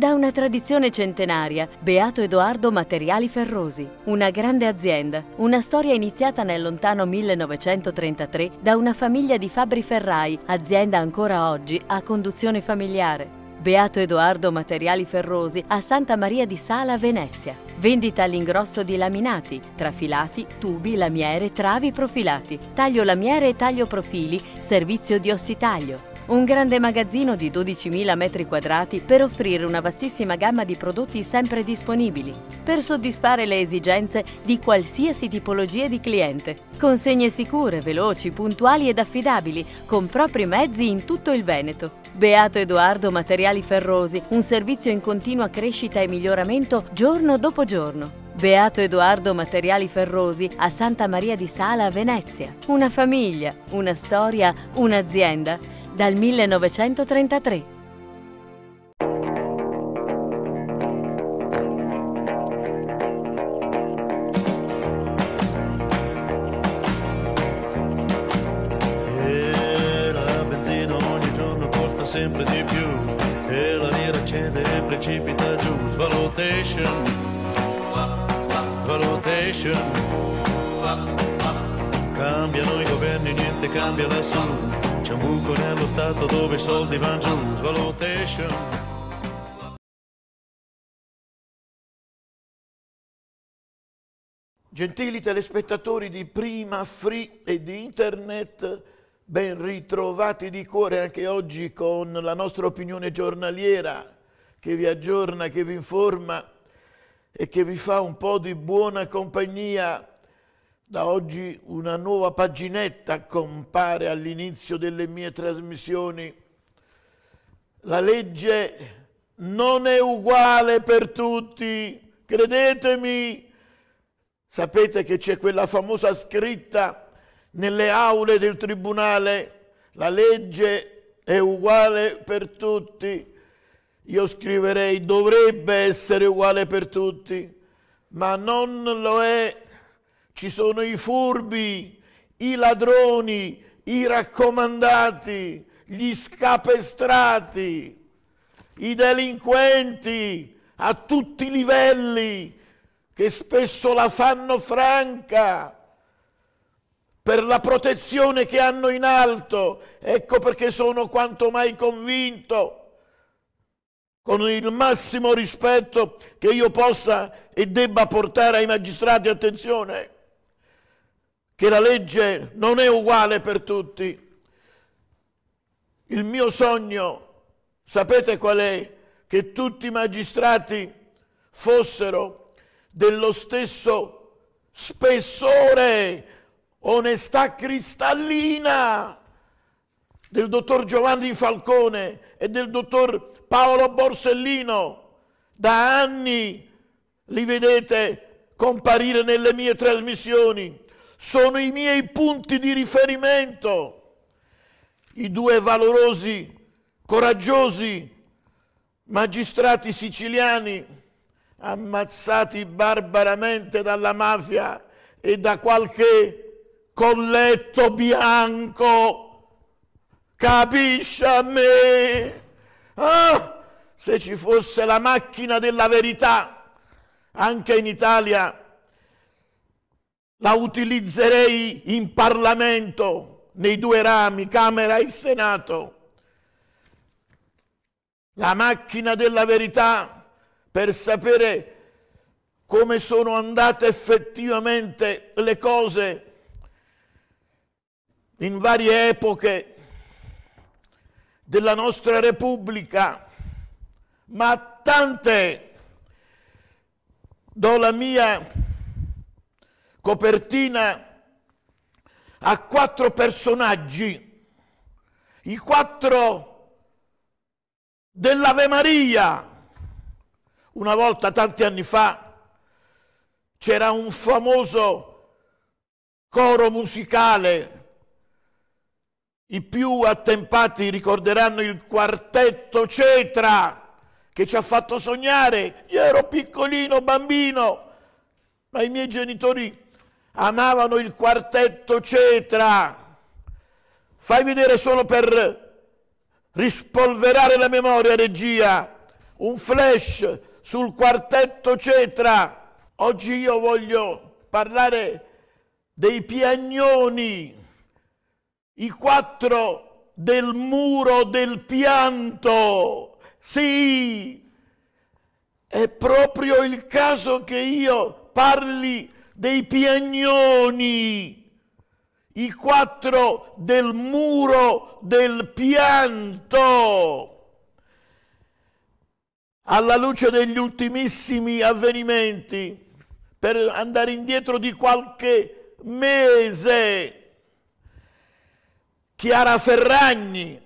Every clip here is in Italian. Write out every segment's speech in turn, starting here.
Da una tradizione centenaria, Beato Edoardo Materiali Ferrosi, una grande azienda, una storia iniziata nel lontano 1933 da una famiglia di fabbri ferrai, azienda ancora oggi a conduzione familiare. Beato Edoardo Materiali Ferrosi a Santa Maria di Sala, Venezia. Vendita all'ingrosso di laminati, trafilati, tubi, lamiere, travi profilati, taglio lamiere e taglio profili, servizio di ossitaglio. Un grande magazzino di 12.000 metri quadrati per offrire una vastissima gamma di prodotti sempre disponibili, per soddisfare le esigenze di qualsiasi tipologia di cliente. Consegne sicure, veloci, puntuali ed affidabili, con propri mezzi in tutto il Veneto. Beato Edoardo Materiali Ferrosi, un servizio in continua crescita e miglioramento giorno dopo giorno. Beato Edoardo Materiali Ferrosi a Santa Maria di Sala Venezia. Una famiglia, una storia, un'azienda dal 1933. sempre di più e la lira cede e precipita giù. Valutation, valutation. Cambiano i governi, niente cambia nessuno c'è un buco nello Stato dove i soldi mangiano svalutation. Gentili telespettatori di Prima Free e di Internet, ben ritrovati di cuore anche oggi con la nostra opinione giornaliera che vi aggiorna, che vi informa e che vi fa un po' di buona compagnia da oggi una nuova paginetta compare all'inizio delle mie trasmissioni. La legge non è uguale per tutti, credetemi. Sapete che c'è quella famosa scritta nelle aule del tribunale, la legge è uguale per tutti. Io scriverei dovrebbe essere uguale per tutti, ma non lo è ci sono i furbi, i ladroni, i raccomandati, gli scapestrati, i delinquenti a tutti i livelli che spesso la fanno franca per la protezione che hanno in alto. Ecco perché sono quanto mai convinto con il massimo rispetto che io possa e debba portare ai magistrati attenzione che la legge non è uguale per tutti. Il mio sogno, sapete qual è? Che tutti i magistrati fossero dello stesso spessore, onestà cristallina del dottor Giovanni Falcone e del dottor Paolo Borsellino. Da anni li vedete comparire nelle mie trasmissioni sono i miei punti di riferimento. I due valorosi, coraggiosi magistrati siciliani ammazzati barbaramente dalla mafia e da qualche colletto bianco. Capisci a me? Ah, se ci fosse la macchina della verità, anche in Italia la utilizzerei in Parlamento, nei due rami, Camera e Senato. La macchina della verità per sapere come sono andate effettivamente le cose in varie epoche della nostra Repubblica, ma tante do la mia copertina a quattro personaggi, i quattro dell'Ave Maria. Una volta, tanti anni fa, c'era un famoso coro musicale, i più attempati ricorderanno il quartetto Cetra, che ci ha fatto sognare. Io ero piccolino, bambino, ma i miei genitori amavano il quartetto Cetra. Fai vedere solo per rispolverare la memoria, regia, un flash sul quartetto Cetra. Oggi io voglio parlare dei piagnoni, i quattro del muro del pianto. Sì, è proprio il caso che io parli dei piagnoni, i quattro del muro del pianto. Alla luce degli ultimissimi avvenimenti, per andare indietro di qualche mese, Chiara Ferragni,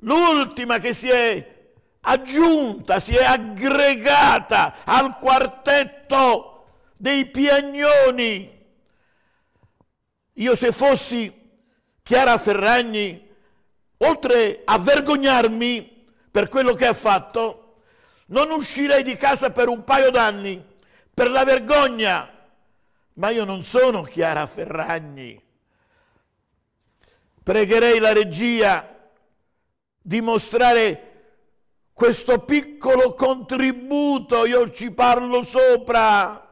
l'ultima che si è aggiunta, si è aggregata al quartetto dei piagnoni. Io se fossi Chiara Ferragni, oltre a vergognarmi per quello che ha fatto, non uscirei di casa per un paio d'anni, per la vergogna. Ma io non sono Chiara Ferragni. Pregherei la regia di mostrare questo piccolo contributo, io ci parlo sopra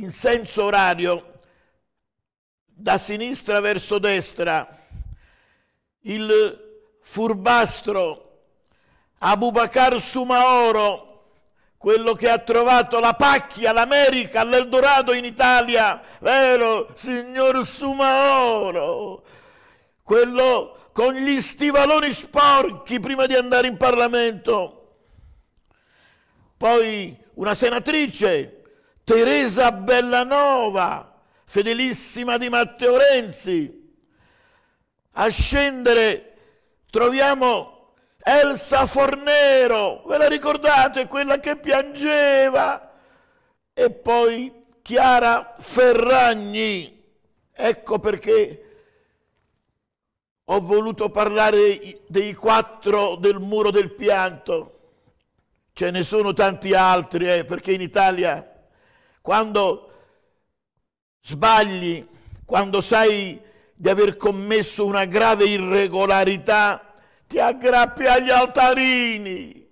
in senso orario, da sinistra verso destra, il furbastro Abubakar Sumaoro, quello che ha trovato la pacchia, l'America, l'Eldorado in Italia, vero, signor Sumaoro, quello con gli stivaloni sporchi prima di andare in Parlamento. Poi una senatrice Teresa Bellanova, fedelissima di Matteo Renzi. A scendere troviamo Elsa Fornero, ve la ricordate? Quella che piangeva. E poi Chiara Ferragni. Ecco perché ho voluto parlare dei quattro del muro del pianto. Ce ne sono tanti altri, eh, perché in Italia quando sbagli, quando sai di aver commesso una grave irregolarità, ti aggrappi agli altarini,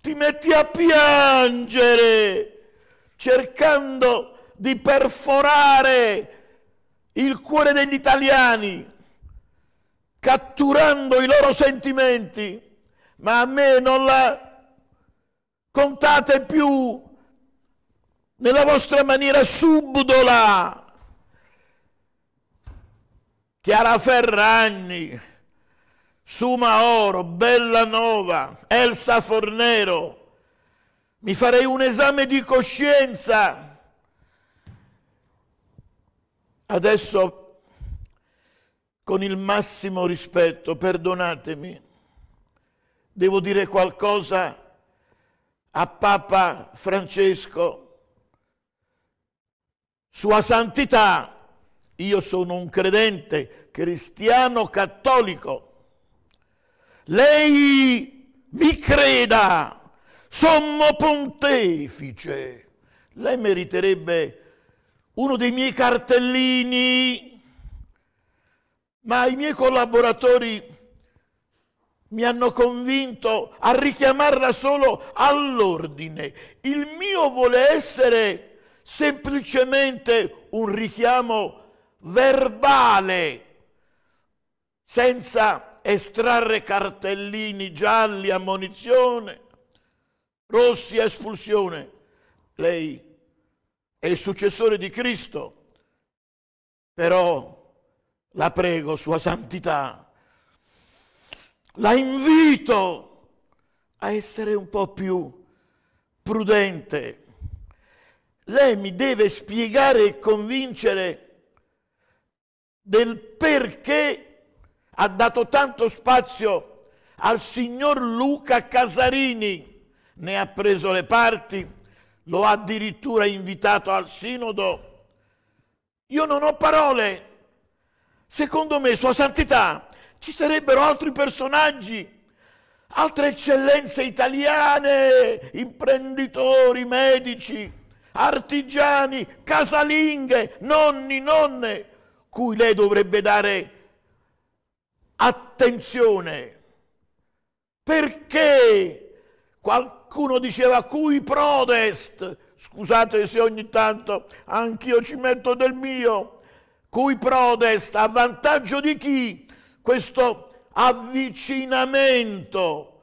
ti metti a piangere, cercando di perforare il cuore degli italiani, catturando i loro sentimenti, ma a me non la contate più nella vostra maniera subdola. Chiara Ferragni, Suma Oro, Bellanova, Elsa Fornero, mi farei un esame di coscienza. Adesso, con il massimo rispetto, perdonatemi, devo dire qualcosa a Papa Francesco sua Santità, io sono un credente cristiano cattolico. Lei mi creda, sommo pontefice. Lei meriterebbe uno dei miei cartellini, ma i miei collaboratori mi hanno convinto a richiamarla solo all'ordine. Il mio vuole essere semplicemente un richiamo verbale, senza estrarre cartellini gialli, ammonizione, rossi, espulsione. Lei è il successore di Cristo, però la prego, Sua Santità, la invito a essere un po' più prudente lei mi deve spiegare e convincere del perché ha dato tanto spazio al signor Luca Casarini, ne ha preso le parti, lo ha addirittura invitato al sinodo. Io non ho parole. Secondo me, Sua Santità, ci sarebbero altri personaggi altre eccellenze italiane, imprenditori, medici, artigiani, casalinghe, nonni, nonne, cui lei dovrebbe dare attenzione. Perché qualcuno diceva cui protest, scusate se ogni tanto anch'io ci metto del mio, cui protest, a vantaggio di chi questo avvicinamento?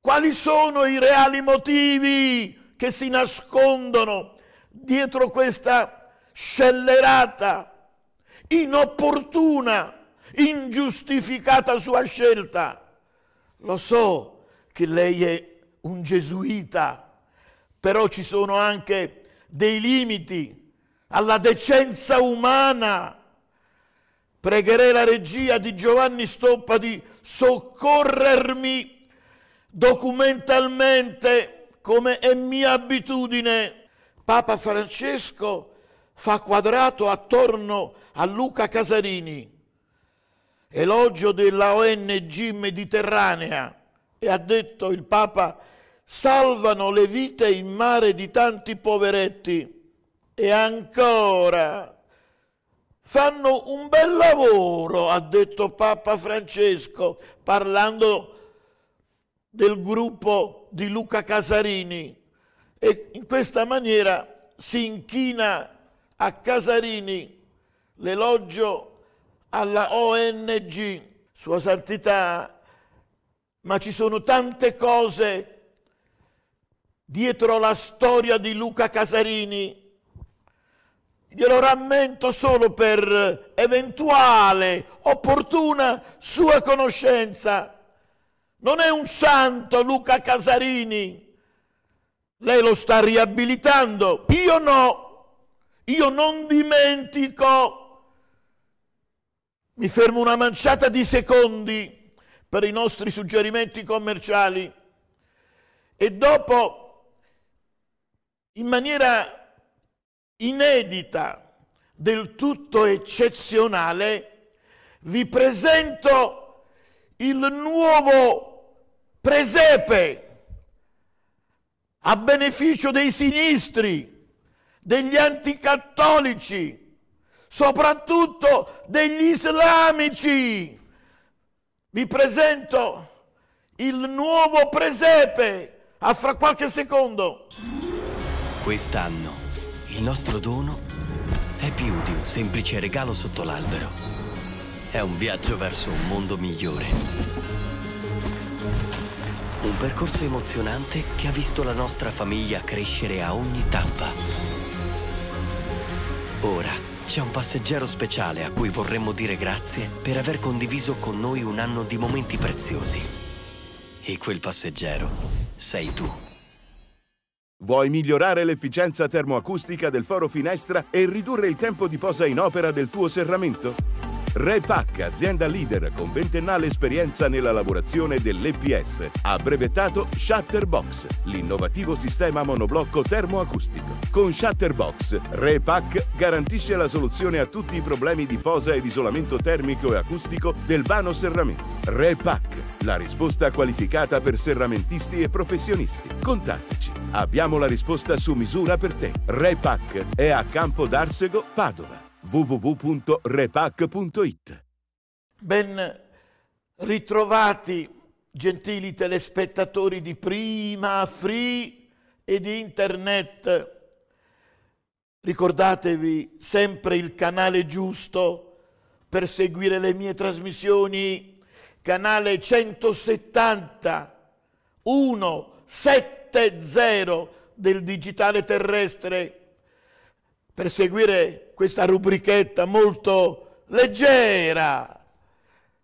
Quali sono i reali motivi che si nascondono dietro questa scellerata, inopportuna, ingiustificata sua scelta. Lo so che lei è un gesuita, però ci sono anche dei limiti alla decenza umana. Pregherei la regia di Giovanni Stoppa di soccorrermi documentalmente, come è mia abitudine, Papa Francesco fa quadrato attorno a Luca Casarini, elogio della ONG mediterranea, e ha detto il Papa, salvano le vite in mare di tanti poveretti. E ancora, fanno un bel lavoro, ha detto Papa Francesco, parlando del gruppo di Luca Casarini e in questa maniera si inchina a Casarini l'elogio alla ONG, Sua Santità, ma ci sono tante cose dietro la storia di Luca Casarini. Glielo rammento solo per eventuale, opportuna sua conoscenza. Non è un santo Luca Casarini, lei lo sta riabilitando, io no, io non dimentico. Mi fermo una manciata di secondi per i nostri suggerimenti commerciali e dopo, in maniera inedita, del tutto eccezionale, vi presento il nuovo presepe a beneficio dei sinistri, degli anticattolici, soprattutto degli islamici. Vi presento il nuovo presepe a ah, fra qualche secondo. Quest'anno il nostro dono è più di un semplice regalo sotto l'albero. È un viaggio verso un mondo migliore. Un percorso emozionante che ha visto la nostra famiglia crescere a ogni tappa. Ora c'è un passeggero speciale a cui vorremmo dire grazie per aver condiviso con noi un anno di momenti preziosi. E quel passeggero sei tu. Vuoi migliorare l'efficienza termoacustica del foro finestra e ridurre il tempo di posa in opera del tuo serramento? Repac, azienda leader con ventennale esperienza nella lavorazione dell'EPS, ha brevettato Shutterbox, l'innovativo sistema monoblocco termoacustico. Con Shutterbox, Repac garantisce la soluzione a tutti i problemi di posa ed isolamento termico e acustico del vano serramento. Repac, la risposta qualificata per serramentisti e professionisti. Contattaci. Abbiamo la risposta su misura per te. Repac è a Campo d'Arsego, Padova www.repac.it. Ben ritrovati, gentili telespettatori di Prima Free e di Internet. Ricordatevi sempre il canale giusto per seguire le mie trasmissioni, canale 170 170 del digitale terrestre per seguire questa rubrichetta molto leggera,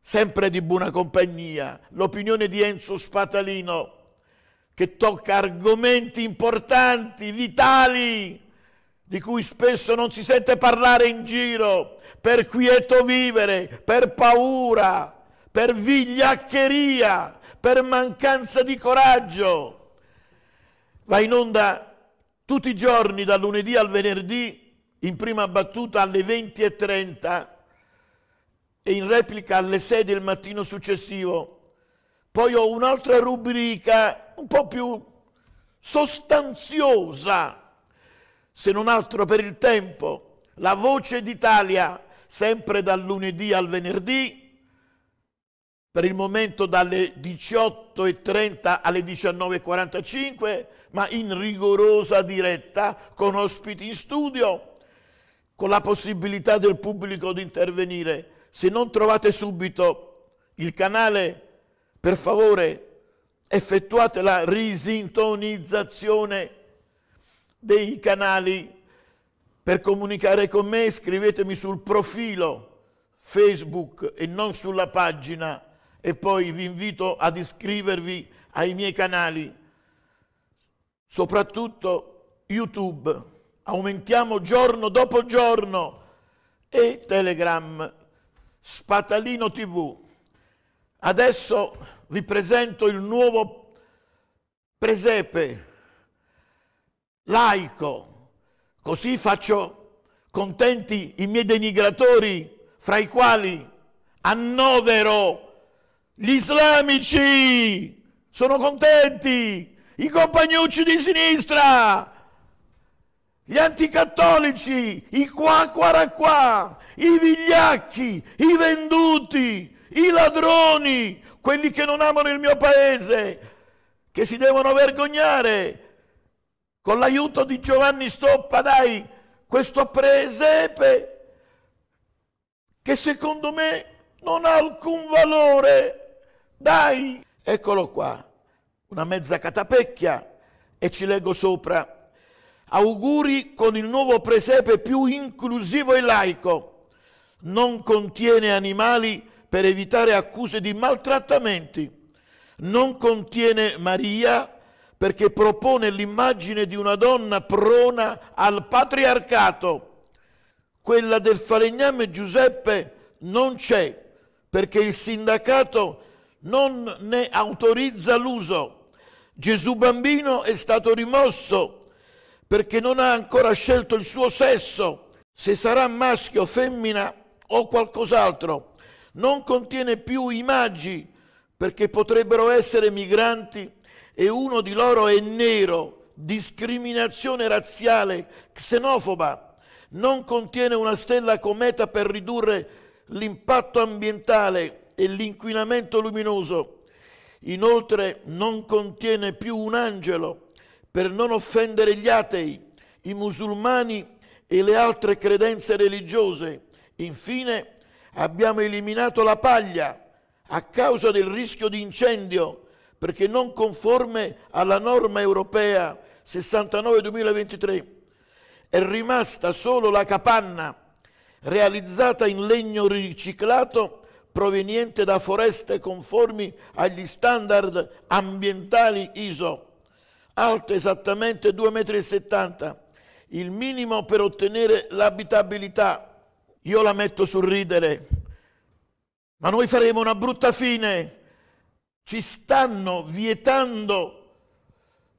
sempre di buona compagnia, l'opinione di Enzo Spatalino, che tocca argomenti importanti, vitali, di cui spesso non si sente parlare in giro, per quieto vivere, per paura, per vigliaccheria, per mancanza di coraggio. Va in onda tutti i giorni, dal lunedì al venerdì, in prima battuta alle 20.30 e in replica alle 6 del mattino successivo. Poi ho un'altra rubrica un po' più sostanziosa, se non altro per il tempo, La Voce d'Italia, sempre dal lunedì al venerdì, per il momento dalle 18.30 alle 19.45, ma in rigorosa diretta con ospiti in studio con la possibilità del pubblico di intervenire. Se non trovate subito il canale, per favore effettuate la risintonizzazione dei canali. Per comunicare con me scrivetemi sul profilo Facebook e non sulla pagina e poi vi invito ad iscrivervi ai miei canali, soprattutto YouTube aumentiamo giorno dopo giorno e Telegram, Spatalino TV. Adesso vi presento il nuovo presepe laico, così faccio contenti i miei denigratori, fra i quali annovero gli islamici, sono contenti, i compagnucci di sinistra, gli anticattolici, i qua qua qua, i vigliacchi, i venduti, i ladroni, quelli che non amano il mio paese, che si devono vergognare. Con l'aiuto di Giovanni Stoppa, dai, questo presepe che secondo me non ha alcun valore. Dai, eccolo qua, una mezza catapecchia e ci leggo sopra auguri con il nuovo presepe più inclusivo e laico. Non contiene animali per evitare accuse di maltrattamenti. Non contiene Maria perché propone l'immagine di una donna prona al patriarcato. Quella del falegname Giuseppe non c'è perché il sindacato non ne autorizza l'uso. Gesù bambino è stato rimosso perché non ha ancora scelto il suo sesso, se sarà maschio, femmina o qualcos'altro. Non contiene più immagini, perché potrebbero essere migranti e uno di loro è nero, discriminazione razziale, xenofoba. Non contiene una stella cometa per ridurre l'impatto ambientale e l'inquinamento luminoso. Inoltre non contiene più un angelo, per non offendere gli atei, i musulmani e le altre credenze religiose. Infine abbiamo eliminato la paglia a causa del rischio di incendio perché non conforme alla norma europea 69-2023. È rimasta solo la capanna realizzata in legno riciclato proveniente da foreste conformi agli standard ambientali ISO alta esattamente 2,70 m, il minimo per ottenere l'abitabilità. Io la metto sul ridere, ma noi faremo una brutta fine. Ci stanno vietando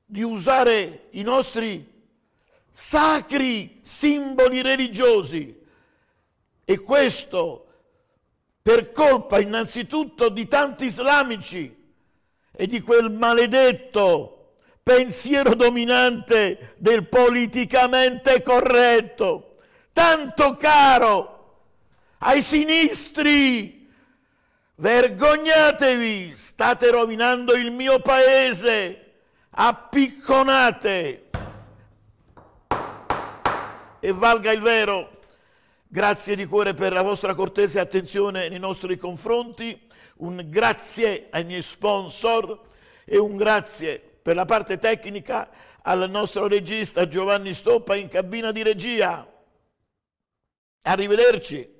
di usare i nostri sacri simboli religiosi e questo per colpa innanzitutto di tanti islamici e di quel maledetto pensiero dominante del politicamente corretto, tanto caro ai sinistri. Vergognatevi, state rovinando il mio paese, appicconate. E valga il vero. Grazie di cuore per la vostra cortese attenzione nei nostri confronti, un grazie ai miei sponsor e un grazie per la parte tecnica al nostro regista Giovanni Stoppa in cabina di regia. Arrivederci.